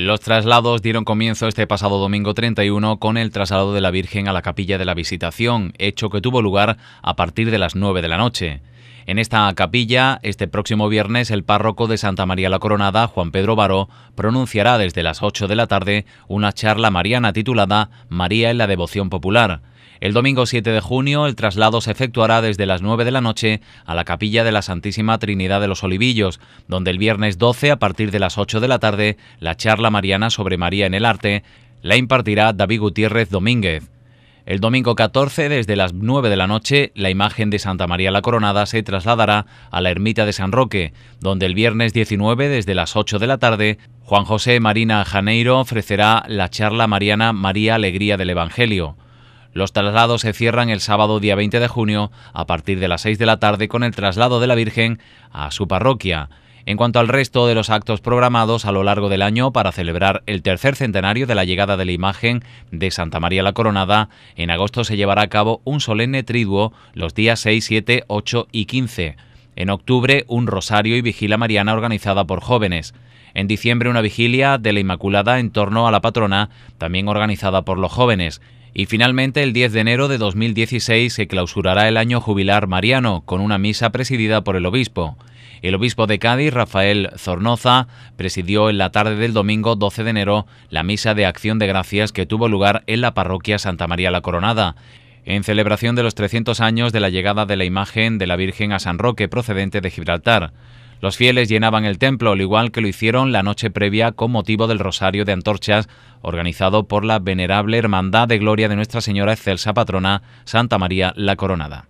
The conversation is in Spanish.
Los traslados dieron comienzo este pasado domingo 31 con el traslado de la Virgen a la capilla de la Visitación, hecho que tuvo lugar a partir de las 9 de la noche. En esta capilla, este próximo viernes, el párroco de Santa María la Coronada, Juan Pedro Baró, pronunciará desde las 8 de la tarde una charla mariana titulada María en la devoción popular el domingo 7 de junio el traslado se efectuará desde las 9 de la noche a la capilla de la Santísima Trinidad de los Olivillos, donde el viernes 12 a partir de las 8 de la tarde la charla mariana sobre María en el arte la impartirá David Gutiérrez Domínguez. El domingo 14, desde las 9 de la noche, la imagen de Santa María la Coronada se trasladará a la ermita de San Roque, donde el viernes 19, desde las 8 de la tarde, Juan José Marina Janeiro ofrecerá la charla mariana María Alegría del Evangelio. Los traslados se cierran el sábado día 20 de junio a partir de las 6 de la tarde con el traslado de la Virgen a su parroquia. En cuanto al resto de los actos programados a lo largo del año para celebrar el tercer centenario de la llegada de la imagen de Santa María la Coronada, en agosto se llevará a cabo un solemne triduo los días 6, 7, 8 y 15. En octubre, un rosario y vigila mariana organizada por jóvenes. En diciembre, una vigilia de la Inmaculada en torno a la patrona, también organizada por los jóvenes. Y finalmente, el 10 de enero de 2016 se clausurará el año jubilar mariano, con una misa presidida por el obispo. El obispo de Cádiz, Rafael Zornoza, presidió en la tarde del domingo 12 de enero la misa de acción de gracias que tuvo lugar en la parroquia Santa María la Coronada en celebración de los 300 años de la llegada de la imagen de la Virgen a San Roque procedente de Gibraltar. Los fieles llenaban el templo, al igual que lo hicieron la noche previa con motivo del Rosario de Antorchas, organizado por la Venerable Hermandad de Gloria de Nuestra Señora Excelsa Patrona, Santa María la Coronada.